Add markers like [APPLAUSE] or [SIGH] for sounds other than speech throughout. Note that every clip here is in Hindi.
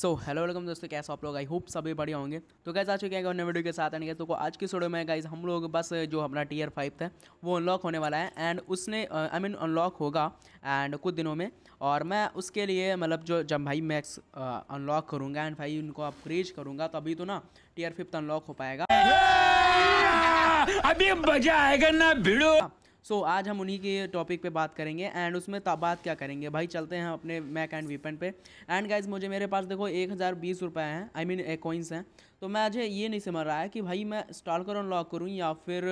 सो हेलो वेलकम दोस्तों कैसे आप लोग आई होप सभी बढ़िया होंगे तो कैसे आ चुके हैं नए वीडियो के साथ एंड तो आज की स्टोडियो में गाइज हम लोग बस जो अपना टीयर फाइव था वो अनलॉक होने वाला है एंड उसने आई मीन अनलॉक होगा एंड कुछ दिनों में और मैं उसके लिए मतलब जो जब भाई मैक्स अनलॉक uh, करूँगा एंड भाई उनको अपग्रेज करूँगा तो अभी तो ना टीयर फिफ्थ अनलॉक हो पाएगा अभी मजा आएगा ना भिड़ो हाँ। सो so, आज हम उन्हीं के टॉपिक पे बात करेंगे एंड उसमें बात क्या करेंगे भाई चलते हैं अपने मैक एंड वीपन पे एंड गाइज मुझे मेरे पास देखो एक हज़ार बीस रुपये हैं आई मीन कॉइन्स हैं तो मैं आज ये नहीं समझ रहा है कि भाई मैं स्टार्कर अनलॉक करूँ या फिर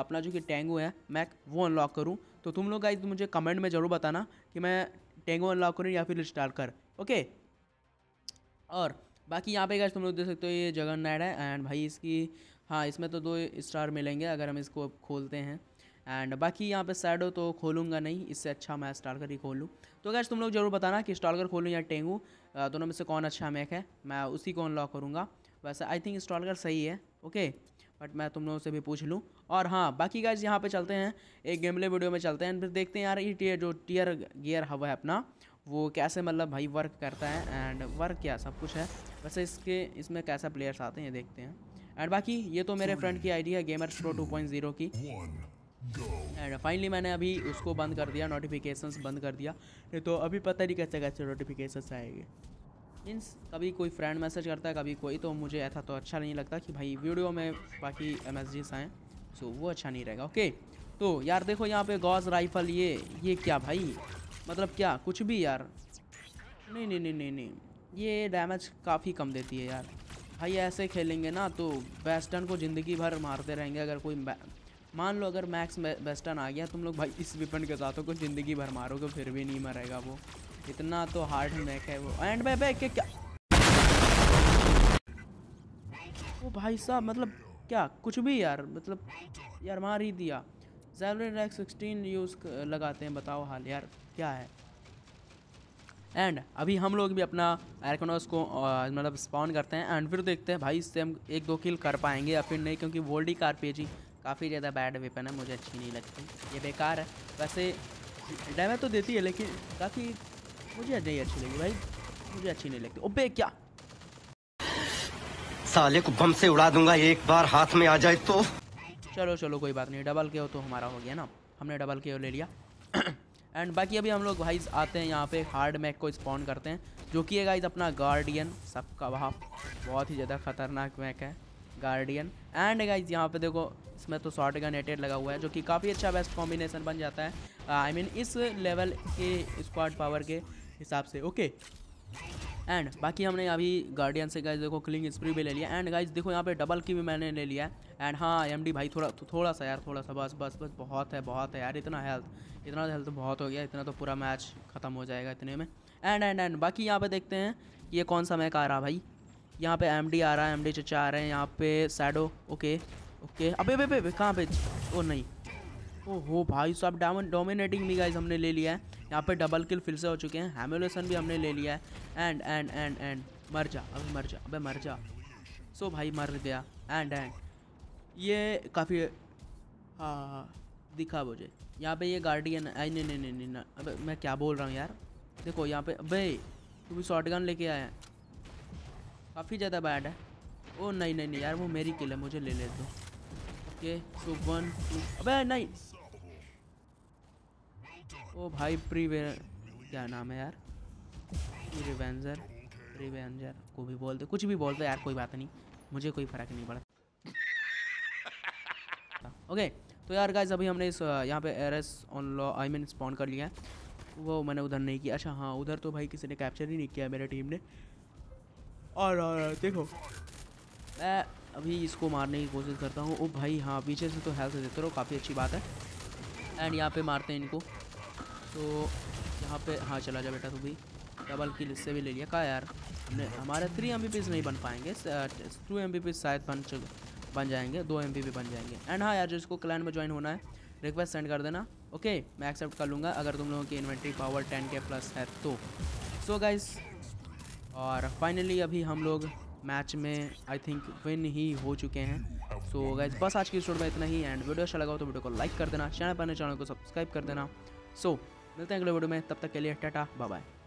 अपना जो कि टेंगो है मैक वो अनलॉक करूँ तो तुम लोग गाइज मुझे कमेंट में ज़रूर बताना कि मैं टेंगो अनलॉक करूँ या फिर कर ओके और बाकी यहाँ पे गाइज तुम लोग देख सकते हो ये जगन नाइड है एंड भाई इसकी हाँ इसमें तो दो स्टार मिलेंगे अगर हम इसको खोलते हैं एंड बाकी यहाँ पे सैडो तो खोलूँगा नहीं इससे अच्छा मैं स्टार्कर ही खोलूँ तो गैस तुम लोग जरूर बताना कि स्टार्कर खोलूँ या टेंगू दोनों में से कौन अच्छा मैक है मैं उसी को अनलॉक करूँगा वैसे आई थिंक स्टार्कर सही है ओके बट मैं तुम लोगों से भी पूछ लूँ और हाँ बाकी गैस यहाँ पर चलते हैं एक गेमले वीडियो में चलते हैं फिर देखते हैं यार ये टीयर जो टीयर गियर हवा है अपना वो कैसे मतलब भाई वर्क करता है एंड वर्क क्या सब कुछ है वैसे इसके इसमें कैसा प्लेयर्स आते हैं देखते हैं एंड बाकी ये तो मेरे फ्रेंड की आइडिया है गेमर प्रो ज़ीरो की एंड फाइनली मैंने अभी उसको बंद कर दिया नोटिफिकेशंस बंद कर दिया नहीं तो अभी पता नहीं कैसे कैसे नोटिफिकेशंस आएंगे मीन्स कभी कोई फ्रेंड मैसेज करता है कभी कोई तो मुझे ऐसा तो अच्छा नहीं लगता कि भाई वीडियो में बाकी एम आएँ सो वो अच्छा नहीं रहेगा ओके तो यार देखो यहाँ पे गॉज राइफल ये ये क्या भाई मतलब क्या कुछ भी यार नहीं नहीं नहीं नहीं नहीं ये डैमेज काफ़ी कम देती है यार भाई ऐसे खेलेंगे ना तो बेस्टन को ज़िंदगी भर मारते रहेंगे अगर कोई मान लो अगर मैक्स वेस्टर्न आ गया तुम लोग भाई इस विपन के साथ को ज़िंदगी भर मारोगे फिर भी नहीं मरेगा वो इतना तो हार्ड मैक है वो एंड भाई भाई क्या वो भाई साहब मतलब क्या कुछ भी यार मतलब यार मार ही दिया जैवलिन रैक सिक्सटीन यूज़ लगाते हैं बताओ हाल यार क्या है एंड अभी हम लोग भी अपना एरकोनोस को मतलब स्पॉन करते हैं एंड फिर देखते हैं भाई इससे हम एक दो किल कर पाएंगे या फिर नहीं क्योंकि वोल्डी कारपेजी काफ़ी ज़्यादा बैड वेपन है मुझे अच्छी नहीं लगती ये बेकार है वैसे डैमेज तो देती है लेकिन काफ़ी मुझे नहीं अच्छी लगी भाई मुझे अच्छी नहीं लगती ओबे क्या साले को बम से उड़ा दूंगा एक बार हाथ में आ जाए तो चलो चलो कोई बात नहीं डबल के हो तो हमारा हो गया ना हमने डबल के ले लिया एंड [CLEARS THROAT] बाकी अभी हम लोग भाई आते हैं यहाँ पे हार्ड मैक को स्पॉन करते हैं जो कि है गाइज अपना गार्डियन सबका वहाँ बहुत ही ज़्यादा खतरनाक मैक है गार्डियन एंड गाइज यहाँ पे देखो इसमें तो शॉर्ट गन एटेड लगा हुआ है जो कि काफ़ी अच्छा बेस्ट कॉम्बिनेशन बन जाता है I uh, I mean mean, इस लेवल के स्क्वाड पावर के हिसाब से ओके एंड बाकी हमने अभी गार्डियन से गाइज देखो क्लिंग स्प्री भी ले लिया एंड गाइज देखो यहाँ पे डबल की भी मैंने ले लिया एंड हाँ एम भाई थोड़ा थोड़ा सा यार थोड़ा सा बस बस बस बहुत है बहुत है यार इतना हेल्थ इतना हेल्थ तो बहुत हो गया इतना तो पूरा मैच खत्म हो जाएगा इतने में एंड एंड एंड बाकी यहाँ पे देखते हैं ये कौन सा मैक आ रहा भाई यहाँ पे एम आ रहा है एम चचा आ रहे हैं यहाँ पे सैडो ओके ओके अबे अबे अबे कहाँ पे ओ नहीं ओ हो भाई साहब डाम डोमिनेटिंग भी गाइज हमने ले लिया है यहाँ पे डबल किल फिर से हो चुके हैं हेमोलेसन भी हमने ले लिया है एंड एंड एंड एंड मर जा अब मर जा अबे मर जा सो भाई मर गया एंड एंड ये काफ़ी हाँ, हाँ दिखा मुझे यहाँ पे ये गार्डियन है नहीं नहीं नहीं नहीं अबे मैं क्या बोल रहा हूँ यार देखो यहाँ पे अबे तू भी शॉर्ट गन लेके आया हैं काफ़ी ज़्यादा बैड है ओ नहीं नहीं नहीं यार वो मेरी किल है मुझे ले ले दो ओके सो वन टू अबे नहीं ओ भाई प्री क्या नाम है यार रिवेंजर रिवेंजर को भी बोल दो कुछ भी बोल दो यार कोई बात नहीं मुझे कोई फ़र्क नहीं पड़ता ओके तो यार गाइज अभी हमने इस यहाँ पे एर एस ऑन लॉ आई मीन स्पॉन कर लिया है वो मैंने उधर नहीं किया अच्छा हाँ उधर तो भाई किसी ने कैप्चर ही नहीं किया मेरे टीम ने और देखो मैं अभी इसको मारने की कोशिश करता हूँ ओ भाई हाँ पीछे से तो हेल्थ देते रहो काफ़ी अच्छी बात है एंड यहाँ पे मारते हैं इनको तो यहाँ पे हाँ चला जा बेटा तू भी डबल किल इससे भी ले लिया कहा यार हमने हमारे थ्री एम नहीं बन पाएंगे टू एम शायद बन बन जाएंगे दो एम बन जाएंगे एंड हाँ यार जो इसको क्लैन में ज्वाइन होना है रिक्वेस्ट सेंड कर देना ओके मैं एक्सेप्ट कर लूँगा अगर तुम लोगों की इन्वेंट्री पावर टेन के प्लस है तो सो so और फाइनली अभी हम लोग मैच में आई थिंक विन ही हो चुके हैं सो so, गैस बस आज की स्टोर में इतना ही एंड वीडियो अच्छा लगा हो तो वीडियो को लाइक कर देना चैनल पर नए चैनल को सब्सक्राइब कर देना सो so, मिलते हैं अगले वीडियो में तब तक के लिए टाटा बाय बाय